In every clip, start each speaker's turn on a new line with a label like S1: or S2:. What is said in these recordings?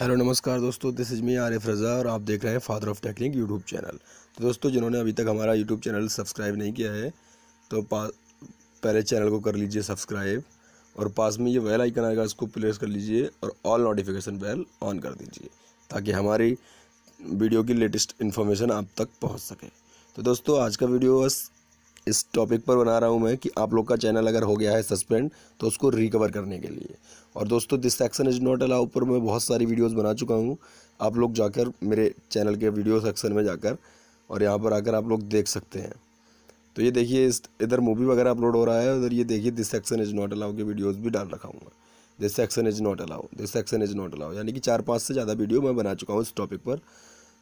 S1: hello नमस्कार दोस्तों this is me Arif Raza और आप देख रहे हैं father of technique YouTube channel तो दोस्तों जिन्होंने अभी तक हमारा यूट्यूब चैनल सब्सक्राइब नहीं किया है तो पहले चैनल को कर लीजिए सब्सक्राइब और पास में ये वेल आइकन आएगा इसको प्लेस कर लीजिए और ऑल नोटिफिकेशन बेल ऑन कर दीजिए ताकि हमारी वीडियो की लेटेस्ट इन्फॉर्मेशन आप तक पहुँच सके तो दोस्तों आज का वीडियो बस इस टॉपिक पर बना रहा हूँ मैं कि आप लोग का चैनल अगर हो गया है सस्पेंड तो उसको रिकवर करने के लिए और दोस्तों this section is not allow पर मैं बहुत सारी वीडियोस बना चुका हूँ आप लोग जाकर मेरे चैनल के वीडियो सेक्शन में जाकर और यहाँ पर आकर आप लोग देख सकते हैं तो ये देखिए इस इधर मूवी वगैरह अपलोड हो रहा है उधर ये देखिए this section is not allow के वीडियोज़ भी डाल रखा हूँ this section is not allow this section is not allow यानी कि चार पाँच से ज़्यादा वीडियो मैं बना चुका हूँ इस टॉपिक पर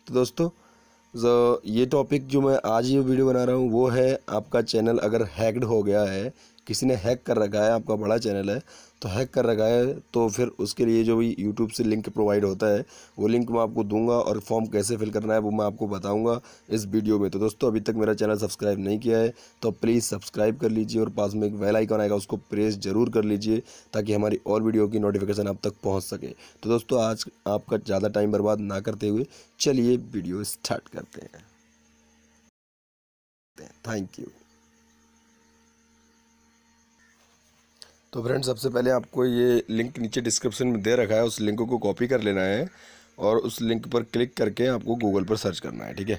S1: तो दोस्तों तो ये टॉपिक जो मैं आज ये वीडियो बना रहा हूँ वो है आपका चैनल अगर हैक्ड हो गया है किसी ने हैक कर रखा है आपका बड़ा चैनल है तो हैक कर रखा है तो फिर उसके लिए जो भी यूट्यूब से लिंक प्रोवाइड होता है वो लिंक मैं आपको दूंगा और फॉर्म कैसे फिल करना है वो मैं आपको बताऊंगा इस वीडियो में तो दोस्तों अभी तक मेरा चैनल सब्सक्राइब नहीं किया है तो प्लीज़ सब्सक्राइब कर लीजिए और पास में एक वेल आइकॉन आएगा उसको प्रेस जरूर कर लीजिए ताकि हमारी और वीडियो की नोटिफिकेशन आप तक पहुँच सके तो दोस्तों आज आपका ज़्यादा टाइम बर्बाद ना करते हुए चलिए वीडियो स्टार्ट करते हैं थैंक यू तो फ्रेंड सबसे पहले आपको ये लिंक नीचे डिस्क्रिप्शन में दे रखा है उस लिंक को कॉपी कर लेना है और उस लिंक पर क्लिक करके आपको गूगल पर सर्च करना है ठीक है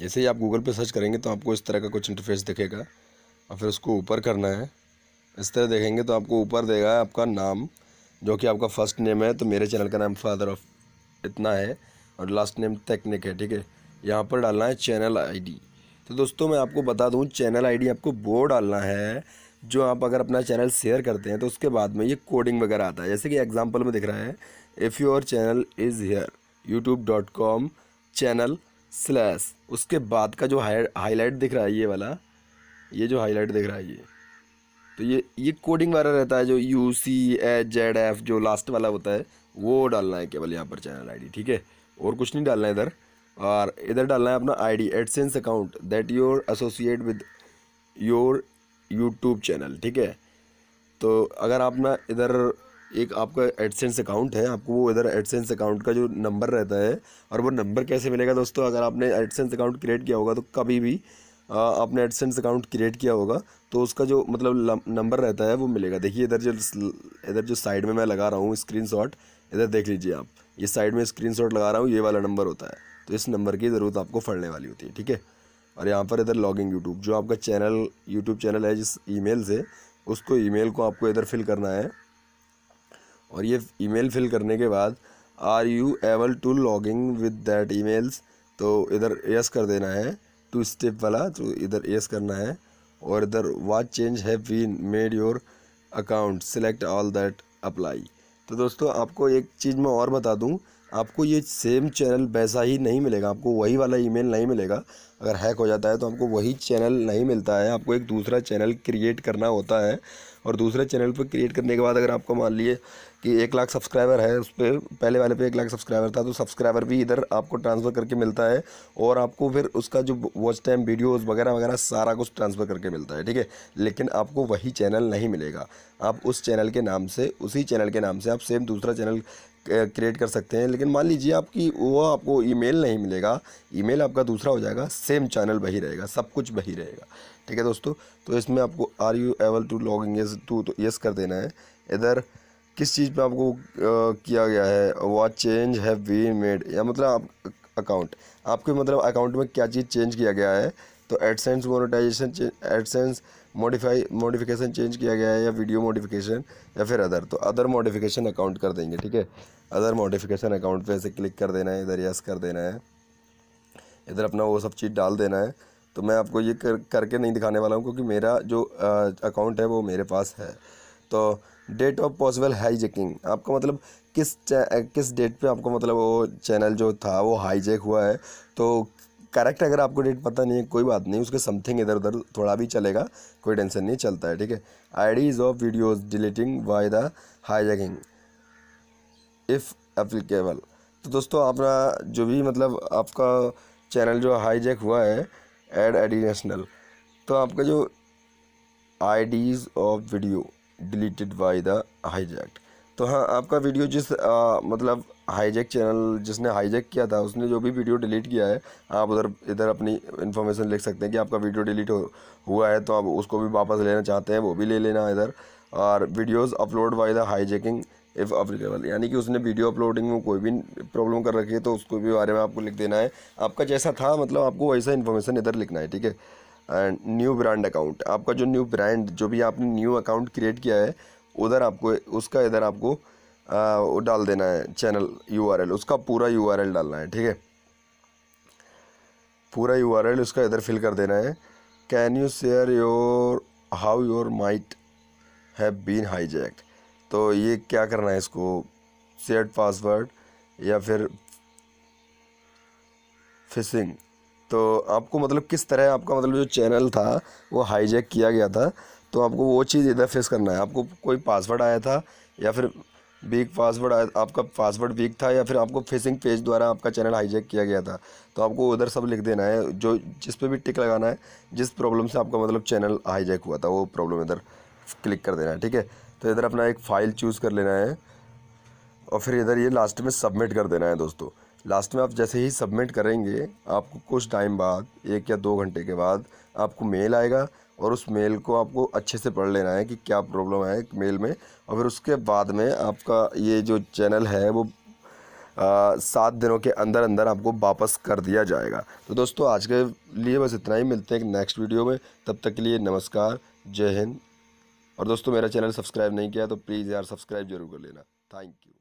S1: जैसे ही आप गूगल पर सर्च करेंगे तो आपको इस तरह का कुछ इंटरफेस दिखेगा और फिर उसको ऊपर करना है इस तरह देखेंगे तो आपको ऊपर देगा आपका नाम जो कि आपका फ़र्स्ट नेम है तो मेरे चैनल का नाम फादर ऑफ इतना है और लास्ट नेम टेक्निक है ठीक है यहाँ पर डालना है चैनल आईडी तो दोस्तों मैं आपको बता दूँ चैनल आईडी आपको वो डालना है जो आप अगर अपना चैनल शेयर करते हैं तो उसके बाद में ये कोडिंग वगैरह आता है जैसे कि एग्जाम्पल में दिख रहा है if your channel is here YouTube dot com channel slash उसके बाद का जो हाई हाईलाइट दिख रहा है ये वाला ये जो हाईलाइट दिख रहा है ये तो ये ये कोडिंग वाला रहता है जो U C H Z F जो लास्ट वाला होता है वो डालना है केवल यहाँ पर चैनल डी ठीक है और कुछ नहीं डालना है इधर और इधर डालना है अपना ID AdSense account that your associate with your YouTube channel ठीक है तो अगर आप ना इधर एक आपका एडसेंस अकाउंट है आपको वो इधर एडसेंस अकाउंट का जो नंबर रहता है और वो नंबर कैसे मिलेगा दोस्तों अगर आपने एडसेंस अकाउंट क्रिएट किया होगा तो कभी भी आपने एडसेंस अकाउंट क्रिएट किया होगा तो उसका जो मतलब नंबर रहता है वो मिलेगा देखिए इधर जो इधर जो साइड में मैं लगा रहा हूँ स्क्रीन इधर देख लीजिए आप ये साइड में स्क्रीन लगा रहा हूँ ये वाला नंबर होता है तो इस नंबर की ज़रूरत आपको पड़ने वाली होती है ठीक है और यहाँ पर इधर लॉगिंग यूट्यूब जो आपका चैनल यूट्यूब चैनल है जिस ईमेल से उसको ईमेल को आपको इधर फिल करना है और ये ईमेल फिल करने के बाद are you able to login with that emails तो इधर यस कर देना है टू स्टेप वाला तो इधर यस करना है और इधर what change have been made your account select all that apply तो दोस्तों आपको एक चीज़ मैं और बता दूं आपको ये सेम चैनल वैसा ही नहीं मिलेगा आपको वही वाला ईमेल नहीं मिलेगा अगर हैक हो जाता है तो आपको वही चैनल नहीं मिलता है आपको एक दूसरा चैनल क्रिएट करना होता है और दूसरे चैनल पर क्रिएट करने के बाद अगर आपको मान लिए कि एक लाख सब्सक्राइबर है उस पर पहले वाले पे एक लाख सब्सक्राइबर था तो सब्सक्राइबर भी इधर आपको ट्रांसफ़र करके मिलता है और आपको फिर उसका जो वॉच टाइम वीडियोस वगैरह वगैरह सारा कुछ ट्रांसफ़र करके मिलता है ठीक है लेकिन आपको वही चैनल नहीं मिलेगा आप उस चैनल के नाम से उसी चैनल के नाम से आप सेम दूसरा चैनल क्रिएट कर सकते हैं लेकिन मान लीजिए आपकी वो आपको ईमेल नहीं मिलेगा ईमेल आपका दूसरा हो जाएगा सेम चैनल वही रहेगा सब कुछ वही रहेगा ठीक है दोस्तों तो इसमें आपको are you able to login yes to तो यस कर देना है इधर किस चीज़ पे आपको आ, किया गया है what change have been made या मतलब आप अकाउंट आपके मतलब अकाउंट में क्या चीज़ चेंज किया गया है तो AdSense monetisation AdSense modify modification change किया गया है या वीडियो मॉडिफिकेशन या फिर अदर तो अदर मॉडिफिकेशन अकाउंट कर देंगे ठीक है अदर मॉडिफिकेशन अकाउंट पे ऐसे क्लिक कर देना है इधर यस कर देना है इधर अपना वो सब चीज़ डाल देना है तो मैं आपको ये कर करके नहीं दिखाने वाला हूँ क्योंकि मेरा जो अकाउंट है वो मेरे पास है तो date of possible hijacking आपका मतलब किस किस डेट पे आपको मतलब वो चैनल जो था वो हाईजेक हुआ है तो करेक्ट अगर आपको डेट पता नहीं है कोई बात नहीं उसके समथिंग इधर उधर थोड़ा भी चलेगा कोई टेंशन नहीं चलता है ठीक है IDs of videos deleting by the hijacking if applicable तो दोस्तों अपना जो भी मतलब आपका चैनल जो हाईजैक हुआ है एड एडी नेशनल तो आपका जो IDs of video deleted by the hijacked तो हाँ आपका वीडियो जिस आ, मतलब हाईजेक चैनल जिसने हाईजेक किया था उसने जो भी वीडियो डिलीट किया है आप उधर इधर अपनी इन्फॉर्मेशन लिख सकते हैं कि आपका वीडियो डिलीट हो, हुआ है तो आप उसको भी वापस लेना चाहते हैं वो भी ले लेना इधर और videos upload by the hijacking if applicable यानी कि उसने वीडियो अपलोडिंग में कोई भी प्रॉब्लम कर रखी है तो उसको भी बारे में आपको लिख देना है आपका जैसा था मतलब आपको वैसा इन्फॉर्मेशन इधर लिखना है ठीक है एंड न्यू ब्रांड अकाउंट आपका जो न्यू ब्रांड जो भी आपने न्यू अकाउंट क्रिएट किया है उधर आपको उसका इधर आपको वो डाल देना है चैनल यूआरएल उसका पूरा यूआरएल डालना है ठीक है पूरा यूआरएल उसका इधर फिल कर देना है can you share your how your might have been hijacked तो ये क्या करना है इसको शेयर्ड पासवर्ड या फिर फिशिंग तो आपको मतलब किस तरह आपका मतलब जो चैनल था वो हाईजैक किया गया था तो आपको वो चीज़ इधर फेस करना है आपको कोई पासवर्ड आया था या फिर वीक पासवर्ड आपका पासवर्ड वीक था या फिर आपको फिशिंग पेज द्वारा आपका चैनल हाईजैक किया गया था तो आपको उधर सब लिख देना है जो जिस पे भी टिक लगाना है जिस प्रॉब्लम से आपका मतलब चैनल हाईजैक हुआ था वो प्रॉब्लम इधर क्लिक कर देना है ठीक है तो इधर अपना एक फ़ाइल चूज़ कर लेना है और फिर इधर ये लास्ट में सबमिट कर देना है दोस्तों लास्ट में आप जैसे ही सबमिट करेंगे आपको कुछ टाइम बाद एक या दो घंटे के बाद आपको मेल आएगा और उस मेल को आपको अच्छे से पढ़ लेना है कि क्या प्रॉब्लम है मेल में और फिर उसके बाद में आपका ये जो चैनल है वो सात दिनों के अंदर अंदर आपको वापस कर दिया जाएगा तो दोस्तों आज के लिए बस इतना ही मिलते हैं नेक्स्ट वीडियो में तब तक के लिए नमस्कार जय हिंद और दोस्तों मेरा चैनल सब्सक्राइब नहीं किया तो प्लीज़ यार सब्सक्राइब जरूर कर लेना थैंक यू